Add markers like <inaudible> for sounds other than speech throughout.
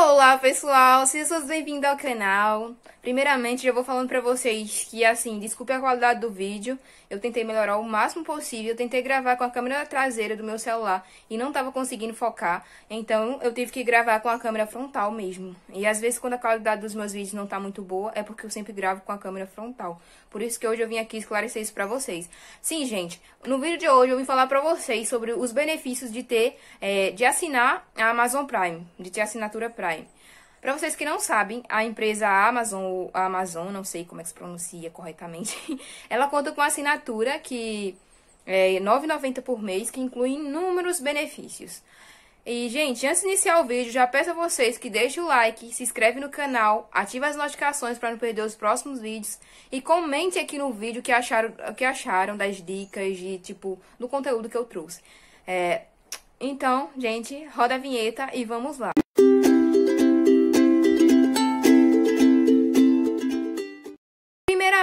Olá pessoal, sejam bem-vindos ao canal. Primeiramente, eu vou falando pra vocês que, assim, desculpe a qualidade do vídeo, eu tentei melhorar o máximo possível, eu tentei gravar com a câmera traseira do meu celular e não estava conseguindo focar, então eu tive que gravar com a câmera frontal mesmo. E às vezes quando a qualidade dos meus vídeos não está muito boa, é porque eu sempre gravo com a câmera frontal. Por isso que hoje eu vim aqui esclarecer isso para vocês. Sim, gente, no vídeo de hoje eu vim falar para vocês sobre os benefícios de ter, é, de assinar a Amazon Prime, de ter assinatura Prime. Para vocês que não sabem, a empresa Amazon, ou Amazon, não sei como é que se pronuncia corretamente, <laughs> ela conta com assinatura que é R$ 9,90 por mês, que inclui inúmeros benefícios. E, gente, antes de iniciar o vídeo, já peço a vocês que deixem o like, se inscreve no canal, ative as notificações para não perder os próximos vídeos e comente aqui no vídeo o que acharam, que acharam das dicas de, tipo, do conteúdo que eu trouxe. É, então, gente, roda a vinheta e vamos lá.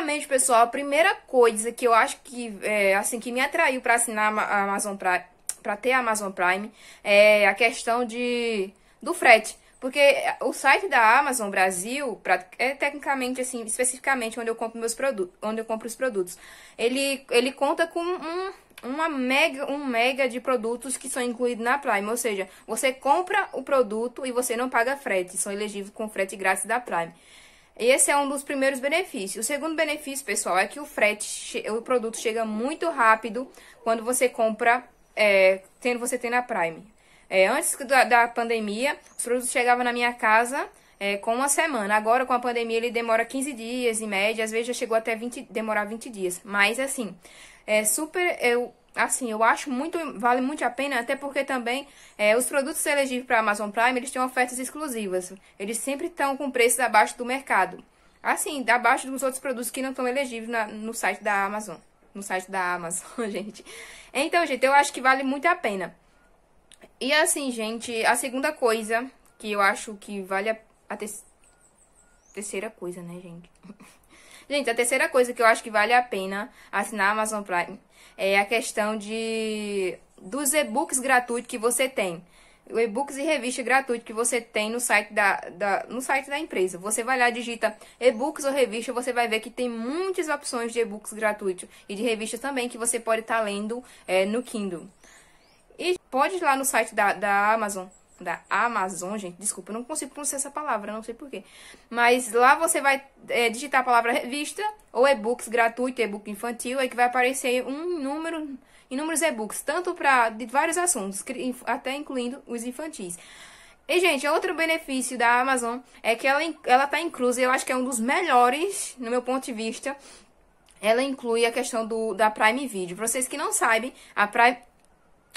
Primeiramente, pessoal, a primeira coisa que eu acho que, é, assim, que me atraiu para assinar a Amazon Prime, para ter a Amazon Prime, é a questão de do frete. Porque é, o site da Amazon Brasil, é tecnicamente assim, especificamente onde eu compro meus produtos, onde eu compro os produtos. Ele, ele conta com um uma mega, um mega de produtos que são incluídos na Prime, ou seja, você compra o produto e você não paga frete, são elegíveis com frete grátis da Prime. Esse é um dos primeiros benefícios. O segundo benefício, pessoal, é que o frete, o produto chega muito rápido quando você compra, é, tendo você tem na Prime. É, antes da, da, pandemia, os produtos chegavam na minha casa é, com uma semana. Agora, com a pandemia, ele demora 15 dias em média, às vezes já chegou até 20, demorar 20 dias. Mas, assim, é super... Eu, assim, eu acho muito, vale muito a pena, até porque também é, os produtos elegíveis para Amazon Prime, eles têm ofertas exclusivas. Eles sempre estão com preços abaixo do mercado. Assim, abaixo dos outros produtos que não estão elegíveis na, no site da Amazon. No site da Amazon, <laughs> gente. Então, gente, eu acho que vale muito a pena. E assim, gente, a segunda coisa que eu acho que vale a, a te terceira coisa, né, gente? <laughs> Gente, a terceira coisa que eu acho que vale a pena assinar a Amazon Prime é a questão de dos e-books gratuitos que você tem. E-books e revistas gratuitos que você tem no site da, da, no site da empresa. Você vai lá, digita e-books ou revista, você vai ver que tem muitas opções de e-books gratuitos e de revistas também que você pode estar tá lendo é, no Kindle. E pode ir lá no site da, da Amazon da Amazon, gente. Desculpa, eu não consigo pronunciar essa palavra, não sei porquê. Mas lá você vai é, digitar a palavra revista ou e-books gratuito, e-book infantil, aí que vai aparecer um número, inúmeros e-books, tanto para de vários assuntos, até incluindo os infantis. E, gente, outro benefício da Amazon é que ela, ela tá inclusa, eu acho que é um dos melhores, no meu ponto de vista. Ela inclui a questão do, da Prime Video. Para vocês que não sabem, a Prime.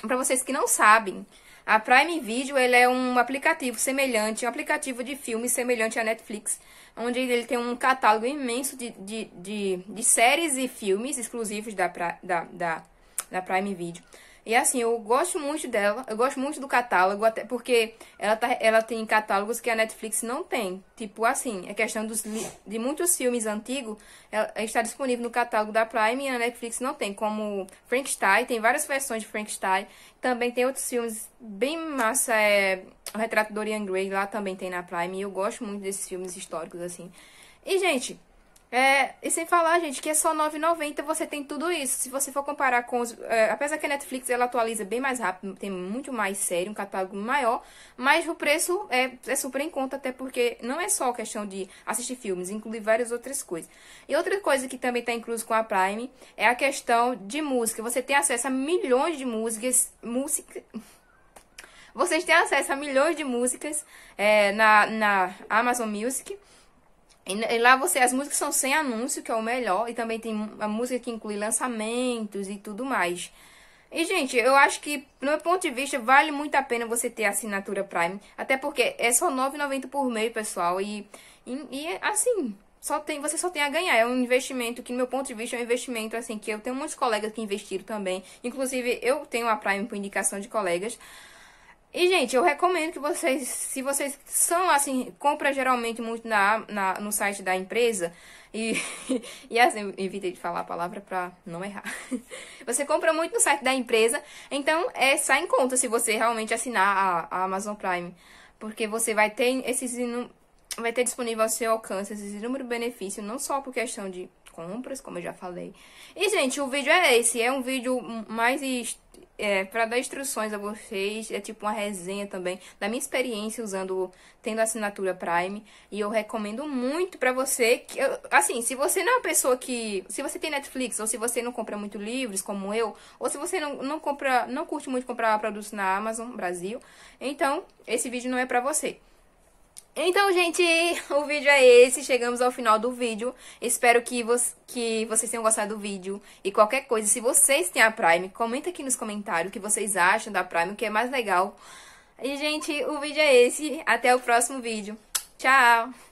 Para vocês que não sabem, a Prime Video ele é um aplicativo semelhante, um aplicativo de filmes semelhante à Netflix, onde ele tem um catálogo imenso de, de, de, de séries e filmes exclusivos da, da, da, da Prime Video. E assim, eu gosto muito dela, eu gosto muito do catálogo, até porque ela, tá, ela tem catálogos que a Netflix não tem. Tipo assim, a questão dos, de muitos filmes antigos ela, está disponível no catálogo da Prime e a Netflix não tem, como Frankenstein, tem várias versões de Frankenstein. Também tem outros filmes bem massa, é O Retrato de Dorian Gray, lá também tem na Prime, e eu gosto muito desses filmes históricos, assim. E, gente, é, e sem falar, gente, que é só 9,90 você tem tudo isso. Se você for comparar com os... É, apesar que a Netflix, ela atualiza bem mais rápido, tem muito mais série, um catálogo maior. Mas o preço é, é super em conta, até porque não é só questão de assistir filmes, inclui várias outras coisas. E outra coisa que também está incluso com a Prime é a questão de música. Você tem acesso a milhões de músicas... Música... <laughs> Vocês têm acesso a milhões de músicas é, na, na Amazon Music. E lá você, as músicas são sem anúncio, que é o melhor, e também tem a música que inclui lançamentos e tudo mais. E, gente, eu acho que, no meu ponto de vista, vale muito a pena você ter a assinatura Prime. Até porque é só R$ 9,90 por mês, pessoal. E, e, e, assim, só tem, você só tem a ganhar. É um investimento que, no meu ponto de vista, é um investimento, assim, que eu tenho muitos colegas que investiram também. Inclusive, eu tenho a Prime por indicação de colegas. E, gente, eu recomendo que vocês, se vocês são, assim, compra geralmente muito na, na, no site da empresa, e, <laughs> e assim, evitei de falar a palavra pra não errar. <laughs> Você compra muito no site da empresa, então é, sai em conta se você realmente assinar a, a Amazon Prime. Porque você vai ter esses vai ter disponível ao seu alcance esses inúmeros benefícios, não só por questão de compras, como eu já falei. E, gente, o vídeo é esse, é um vídeo mais é, para dar instruções a vocês, é tipo uma resenha também da minha experiência usando, tendo a assinatura Prime, e eu recomendo muito para você, que, assim, se você não é uma pessoa que, se você tem Netflix, ou se você não compra muito livros, como eu, ou se você não, não compra, não curte muito comprar produtos na Amazon Brasil, então, esse vídeo não é para você. Então, gente, <laughs> o vídeo é esse. Chegamos ao final do vídeo. Espero que, vo que vocês tenham gostado do vídeo. E qualquer coisa, se vocês têm a Prime, comenta aqui nos comentários o que vocês acham da Prime, o que é mais legal. E, gente, o vídeo é esse. Até o próximo vídeo. Tchau!